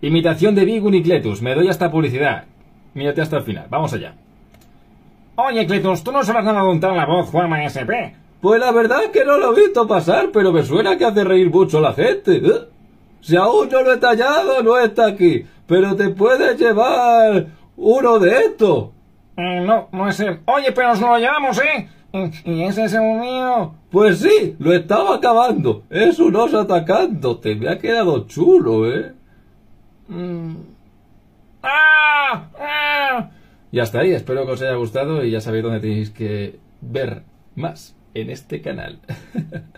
Imitación de Big cletus Me doy hasta publicidad. Mírate hasta el final. Vamos allá. Oye, Cletus, tú no sabes nada de la voz, Juanma SP. Pues la verdad es que no lo he visto pasar, pero me suena que hace reír mucho la gente. ¿eh? Si aún no lo he tallado, no está aquí. Pero te puedes llevar uno de estos. Eh, no, no es él. Oye, pero nos lo llevamos, ¿eh? ¿Y ese es el mío? Pues sí, lo estaba acabando. Es un oso atacándote. Me ha quedado chulo, ¿eh? Mm. ¡Ah! ¡Ah! ya está ahí, espero que os haya gustado y ya sabéis dónde tenéis que ver más en este canal.